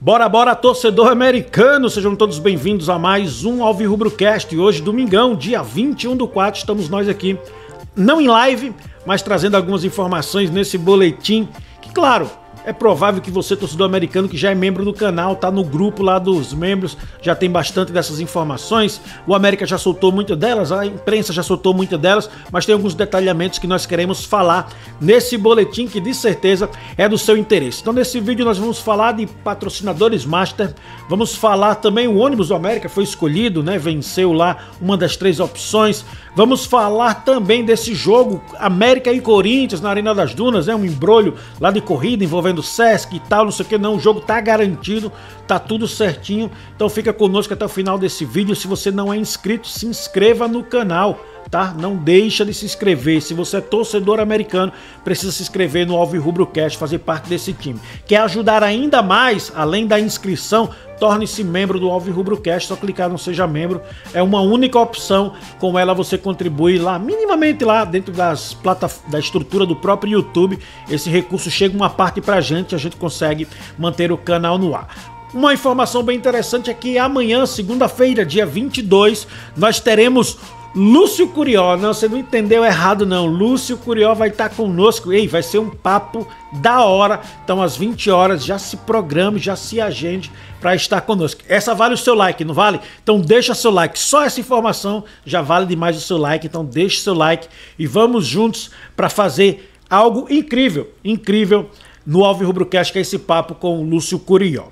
Bora, bora, torcedor americano! Sejam todos bem-vindos a mais um Alvi Rubrocast. hoje, domingão, dia 21 do 4, estamos nós aqui, não em live, mas trazendo algumas informações nesse boletim que, claro, é provável que você, torcedor americano, que já é membro do canal, tá no grupo lá dos membros, já tem bastante dessas informações. O América já soltou muitas delas, a imprensa já soltou muitas delas, mas tem alguns detalhamentos que nós queremos falar nesse boletim que de certeza é do seu interesse. Então, nesse vídeo nós vamos falar de patrocinadores master, vamos falar também o ônibus do América foi escolhido, né? Venceu lá uma das três opções. Vamos falar também desse jogo América e Corinthians na Arena das Dunas, é né? um embrulho lá de corrida envolvendo Sesc e tal, não sei o que não, o jogo tá garantido, tá tudo certinho. Então fica conosco até o final desse vídeo. Se você não é inscrito, se inscreva no canal tá? Não deixa de se inscrever. Se você é torcedor americano, precisa se inscrever no Alvi Rubro Cash, fazer parte desse time. Quer ajudar ainda mais, além da inscrição, torne-se membro do Alvi Rubro Cash, só clicar no seja membro, é uma única opção, com ela você contribui lá minimamente lá dentro das plata da estrutura do próprio YouTube. Esse recurso chega uma parte pra gente, a gente consegue manter o canal no ar. Uma informação bem interessante é que amanhã, segunda-feira, dia 22, nós teremos Lúcio Curió, não, você não entendeu errado não. Lúcio Curió vai estar tá conosco. Ei, vai ser um papo da hora. Então às 20 horas já se programe, já se agende para estar conosco. Essa vale o seu like, não vale? Então deixa seu like. Só essa informação já vale demais o seu like. Então deixa seu like e vamos juntos para fazer algo incrível, incrível no Alvin Rubrocast, que é esse papo com o Lúcio Curió.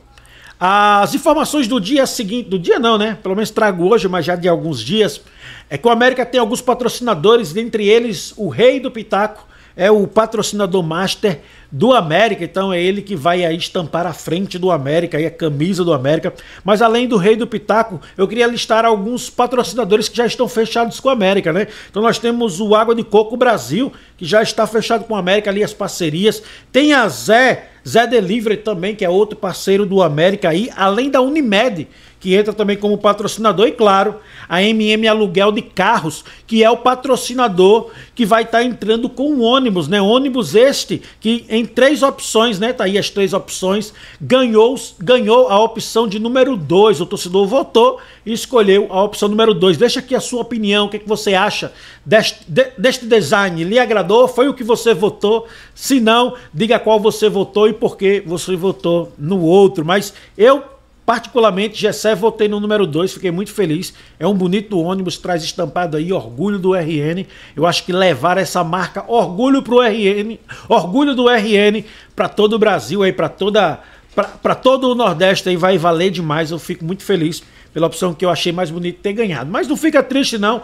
As informações do dia seguinte, do dia não, né? Pelo menos trago hoje, mas já de alguns dias, é que o América tem alguns patrocinadores, dentre eles o Rei do Pitaco, é o patrocinador master do América, então é ele que vai aí estampar a frente do América, aí a camisa do América. Mas além do Rei do Pitaco, eu queria listar alguns patrocinadores que já estão fechados com o América, né? Então nós temos o Água de Coco Brasil, que já está fechado com o América ali as parcerias. Tem a Zé, Zé Delivery também, que é outro parceiro do América aí, além da Unimed, que entra também como patrocinador, e claro, a MM Aluguel de Carros, que é o patrocinador que vai estar tá entrando com o ônibus, né? Ônibus este, que em três opções, né? Tá aí as três opções, ganhou, ganhou a opção de número dois. O torcedor votou e escolheu a opção número dois. Deixa aqui a sua opinião, o que, é que você acha deste, de, deste design? Lhe agradou? Foi o que você votou? Se não, diga qual você votou e por que você votou no outro. Mas eu Particularmente, Gessé, votei no número 2, fiquei muito feliz. É um bonito ônibus, traz estampado aí orgulho do RN. Eu acho que levar essa marca orgulho pro RN, orgulho do RN para todo o Brasil aí, para toda para todo o Nordeste aí vai valer demais. Eu fico muito feliz pela opção que eu achei mais bonita ter ganhado. Mas não fica triste não.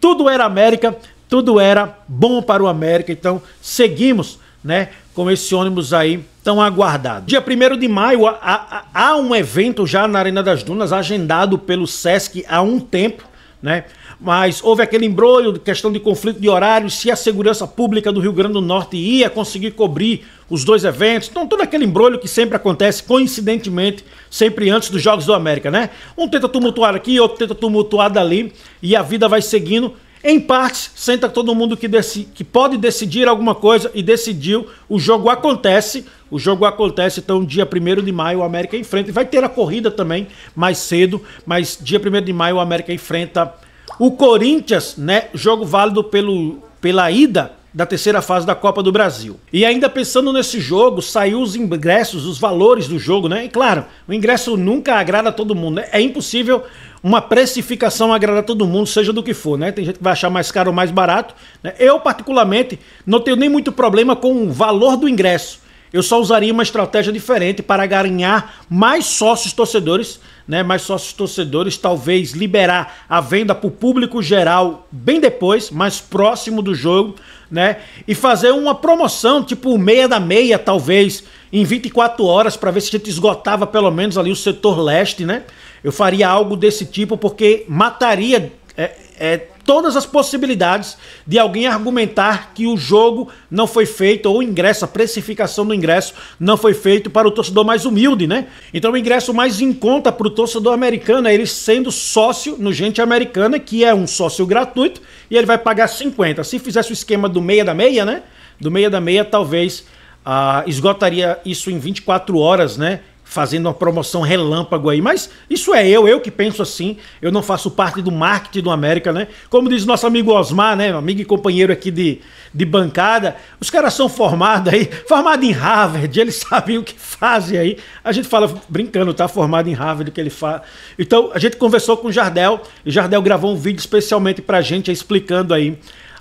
Tudo era América, tudo era bom para o América. Então, seguimos, né? com esse ônibus aí tão aguardado. Dia 1 de maio há, há, um evento já na Arena das Dunas agendado pelo SESC há um tempo, né? Mas houve aquele embrulho, questão de conflito de horário, se a segurança pública do Rio Grande do Norte ia conseguir cobrir os dois eventos. Então, todo aquele embrulho que sempre acontece, coincidentemente, sempre antes dos Jogos do América, né? Um tenta tumultuar aqui, outro tenta tumultuar ali e a vida vai seguindo em partes, senta todo mundo que, que pode decidir alguma coisa e decidiu. O jogo acontece. O jogo acontece, então, dia 1 de maio, o América enfrenta. E vai ter a corrida também mais cedo, mas dia 1 de maio, o América enfrenta o Corinthians, né? Jogo válido pelo, pela ida da terceira fase da Copa do Brasil. E ainda pensando nesse jogo, saiu os ingressos, os valores do jogo, né? E claro, o ingresso nunca agrada a todo mundo. Né? É impossível uma precificação agrada a todo mundo, seja do que for, né? Tem gente que vai achar mais caro ou mais barato. Né? Eu, particularmente, não tenho nem muito problema com o valor do ingresso. Eu só usaria uma estratégia diferente para ganhar mais sócios torcedores, né? Mais sócios torcedores, talvez liberar a venda para o público geral bem depois, mais próximo do jogo, né? E fazer uma promoção, tipo meia da meia, talvez, em 24 horas para ver se a gente esgotava pelo menos ali o setor leste, né? Eu faria algo desse tipo porque mataria é, é, todas as possibilidades de alguém argumentar que o jogo não foi feito, ou o ingresso, a precificação do ingresso não foi feito para o torcedor mais humilde, né? Então o ingresso mais em conta para o torcedor americano é ele sendo sócio no Gente Americana, que é um sócio gratuito, e ele vai pagar 50. Se fizesse o esquema do meia da meia, né? Do meia da meia, talvez ah, esgotaria isso em 24 horas, né? Fazendo uma promoção relâmpago aí. Mas isso é eu, eu que penso assim. Eu não faço parte do marketing do América, né? Como diz nosso amigo Osmar, né? Amigo e companheiro aqui de, de bancada. Os caras são formados aí, formado em Harvard, eles sabem o que fazem aí. A gente fala brincando, tá? Formado em Harvard, o que ele faz. Então, a gente conversou com o Jardel e o Jardel gravou um vídeo especialmente pra gente explicando aí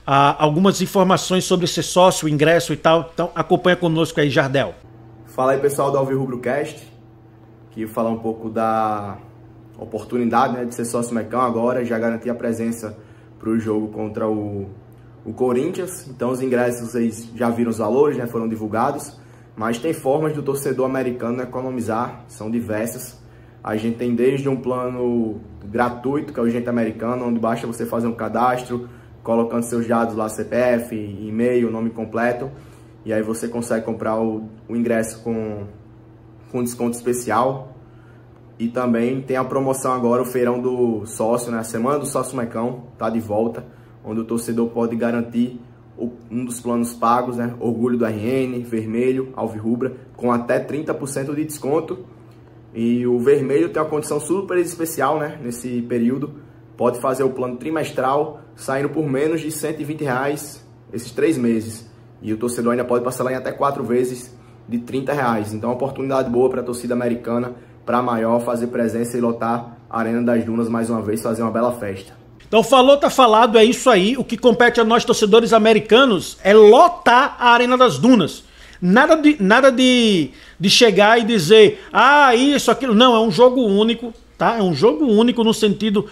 ah, algumas informações sobre ser sócio, ingresso e tal. Então acompanha conosco aí, Jardel. Fala aí pessoal do Alvio Cast, que falar um pouco da oportunidade né, de ser sócio Mecão agora, já garantir a presença para o jogo contra o, o Corinthians. Então os ingressos vocês já viram os valores, né, foram divulgados, mas tem formas do torcedor americano economizar, são diversas. A gente tem desde um plano gratuito, que é o Gente Americano, onde basta você fazer um cadastro, colocando seus dados lá, CPF, e-mail, nome completo, e aí você consegue comprar o, o ingresso com, com desconto especial. E também tem a promoção agora, o feirão do sócio, né? A semana do sócio Mecão tá de volta, onde o torcedor pode garantir o, um dos planos pagos, né? Orgulho do RN, vermelho, alvirrubra, com até 30% de desconto. E o vermelho tem uma condição super especial, né? Nesse período, pode fazer o plano trimestral saindo por menos de 120 reais esses três meses. E o torcedor ainda pode parcelar em até quatro vezes de 30 reais. Então, é uma oportunidade boa para a torcida americana, para a maior, fazer presença e lotar a Arena das Dunas mais uma vez, fazer uma bela festa. Então, falou, tá falado, é isso aí. O que compete a nós, torcedores americanos, é lotar a Arena das Dunas. Nada de, nada de, de chegar e dizer, ah, isso, aquilo. Não, é um jogo único, tá? É um jogo único no sentido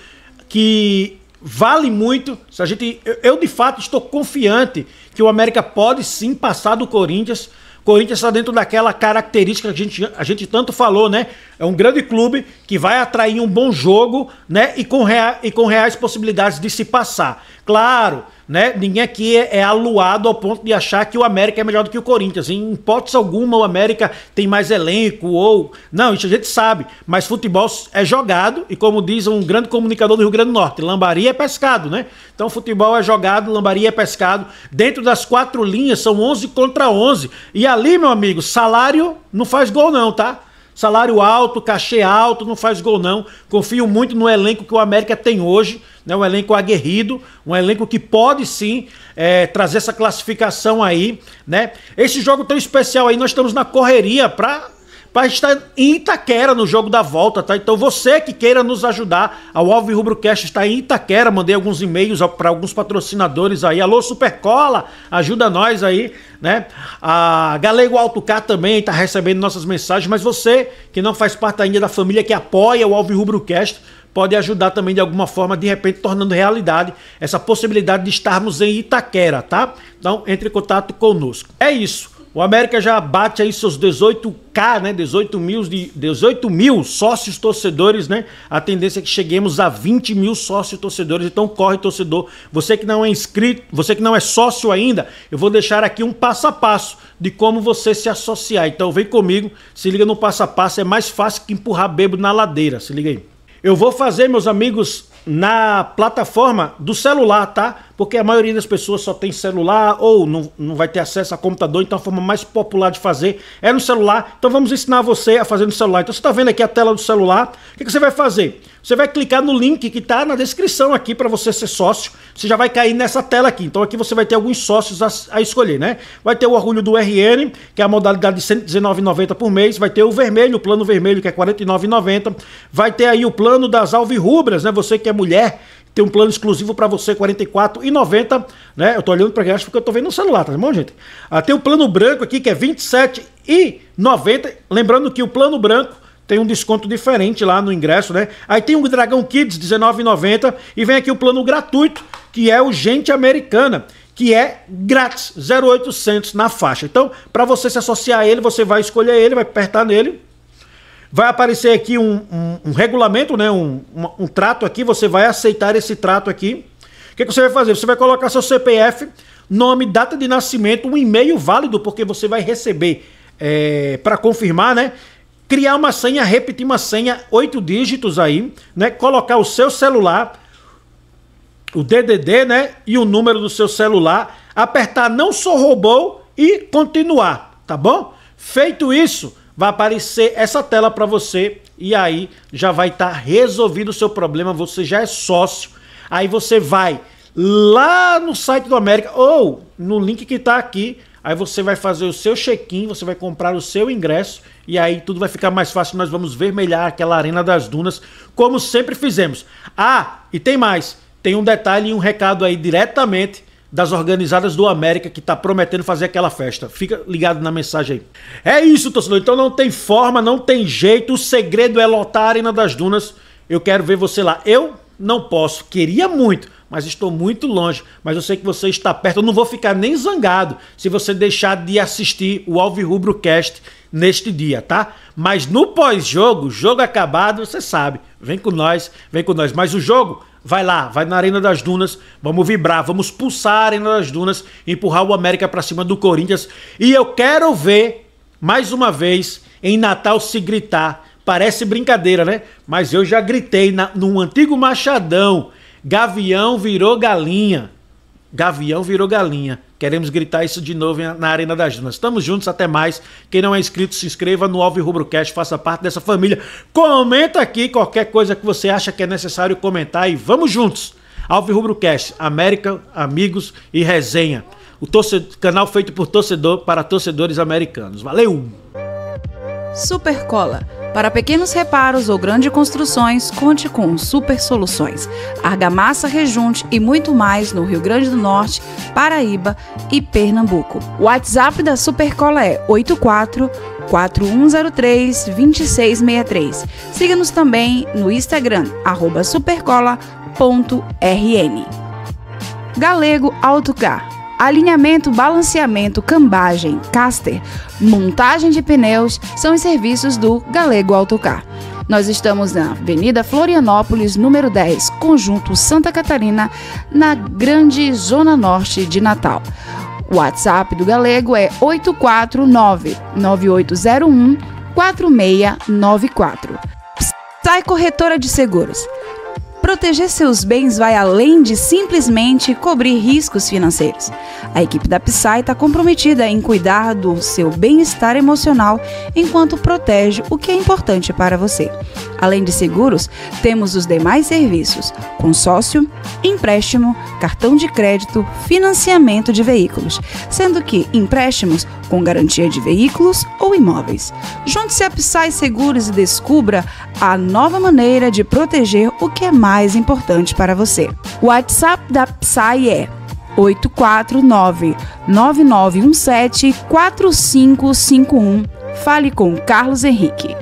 que vale muito. Se a gente, eu, eu, de fato estou confiante que o América pode sim passar do Corinthians. Corinthians está dentro daquela característica que a gente, a gente tanto falou, né? É um grande clube que vai atrair um bom jogo, né? E com, rea, e com reais possibilidades de se passar. Claro, né? Ninguém aqui é, é, aluado ao ponto de achar que o América é melhor do que o Corinthians. Em hipótese alguma, o América tem mais elenco ou. Não, isso a gente sabe. Mas futebol é jogado, e como diz um grande comunicador do Rio Grande do Norte, lambaria é pescado, né? Então futebol é jogado, lambaria é pescado. Dentro das quatro linhas são 11 contra 11. E ali, meu amigo, salário não faz gol, não, tá? Salário alto, cachê alto, não faz gol não. Confio muito no elenco que o América tem hoje, né? um elenco aguerrido, um elenco que pode sim é, trazer essa classificação aí. né? Esse jogo tão especial aí, nós estamos na correria para para estar em Itaquera no jogo da volta, tá? Então você que queira nos ajudar, a Rubro Cast está em Itaquera, mandei alguns e-mails para alguns patrocinadores aí. Alô Supercola, ajuda nós aí, né? A Galego K também está recebendo nossas mensagens, mas você que não faz parte ainda da família que apoia o Rubro Cast pode ajudar também de alguma forma, de repente tornando realidade essa possibilidade de estarmos em Itaquera, tá? Então entre em contato conosco. É isso. O América já bate aí seus 18k, né? 18 mil, de, 18 mil sócios torcedores, né? A tendência é que cheguemos a 20 mil sócios torcedores. Então corre, torcedor. Você que não é inscrito, você que não é sócio ainda, eu vou deixar aqui um passo a passo de como você se associar. Então vem comigo, se liga no passo a passo. É mais fácil que empurrar bebo na ladeira. Se liga aí. Eu vou fazer, meus amigos, na plataforma do celular, tá? porque a maioria das pessoas só tem celular ou não, não vai ter acesso a computador, então a forma mais popular de fazer é no celular. Então vamos ensinar você a fazer no celular. Então você está vendo aqui a tela do celular, o que, que você vai fazer? Você vai clicar no link que está na descrição aqui para você ser sócio. Você já vai cair nessa tela aqui. Então aqui você vai ter alguns sócios a, a escolher, né? Vai ter o orgulho do RN, que é a modalidade de 119,90 por mês. Vai ter o vermelho, o plano vermelho, que é 49,90. Vai ter aí o plano das alvirrubras, né? Você que é mulher tem um plano exclusivo para você, R$ 44,90, né? Eu tô olhando para a porque eu tô vendo no celular, tá bom, gente? Ah, tem o plano branco aqui que é R$ 27,90, lembrando que o plano branco tem um desconto diferente lá no ingresso, né? Aí tem o Dragão Kids, R$19,90. E vem aqui o plano gratuito, que é o Gente Americana, que é grátis, 0,800 na faixa. Então, para você se associar a ele, você vai escolher ele, vai apertar nele, vai aparecer aqui um, um, um regulamento, né? Um, um, um, trato aqui, você vai aceitar esse trato aqui. O que, é que você vai fazer? Você vai colocar seu CPF, nome, data de nascimento, um e-mail válido, porque você vai receber é, para confirmar, né? Criar uma senha, repetir uma senha, oito dígitos aí, né? Colocar o seu celular, o DDD, né? E o número do seu celular, apertar não sou robô e continuar, tá bom? Feito isso, vai aparecer essa tela para você e aí já vai estar tá resolvido o seu problema, você já é sócio. Aí você vai lá no site do América ou no link que está aqui, aí você vai fazer o seu check-in, você vai comprar o seu ingresso e aí tudo vai ficar mais fácil. Nós vamos vermelhar aquela arena das dunas, como sempre fizemos. Ah, e tem mais, tem um detalhe e um recado aí diretamente das organizadas do América que tá prometendo fazer aquela festa. Fica ligado na mensagem aí. É isso, torcedor. Então não tem forma, não tem jeito. O segredo é lotar a Arena das Dunas. Eu quero ver você lá. Eu não posso. Queria muito, mas estou muito longe. Mas eu sei que você está perto. Eu não vou ficar nem zangado se você deixar de assistir o Alves Rubro Cast neste dia, tá? Mas no pós-jogo, jogo acabado, você sabe. Vem com nós, vem com nós. Mas o jogo Vai lá, vai na Arena das Dunas, vamos vibrar, vamos pulsar a Arena das Dunas, empurrar o América para cima do Corinthians. E eu quero ver, mais uma vez, em Natal se gritar. Parece brincadeira, né? Mas eu já gritei na, num antigo Machadão: Gavião virou galinha. Gavião virou galinha. Queremos gritar isso de novo na Arena das Dunas. Estamos juntos, até mais. Quem não é inscrito, se inscreva no Alve Rubrocast, faça parte dessa família. Comenta aqui qualquer coisa que você acha que é necessário comentar e vamos juntos. Alve Rubrocast, América, amigos e resenha. O torcedor, canal feito por torcedor para torcedores americanos. Valeu! Supercola para pequenos reparos ou grandes construções, conte com Super Soluções, Argamassa Rejunte e muito mais no Rio Grande do Norte, Paraíba e Pernambuco. O WhatsApp da Supercola é 84 4103 2663. Siga-nos também no Instagram, supercola.rn. Galego Autocar Alinhamento, balanceamento, cambagem, caster, montagem de pneus são os serviços do Galego Autocar. Nós estamos na Avenida Florianópolis, número 10, Conjunto Santa Catarina, na grande zona norte de Natal. O WhatsApp do Galego é 849 9801 4694. Sai Corretora de Seguros proteger seus bens vai além de simplesmente cobrir riscos financeiros. A equipe da Psy está comprometida em cuidar do seu bem-estar emocional enquanto protege o que é importante para você. Além de seguros, temos os demais serviços: consórcio, empréstimo, cartão de crédito, financiamento de veículos, sendo que empréstimos com garantia de veículos ou imóveis. Junte-se a Psy Seguros e descubra a nova maneira de proteger o que é mais mais importantes para você. O WhatsApp da PSAI é 849-9917-4551. Fale com Carlos Henrique.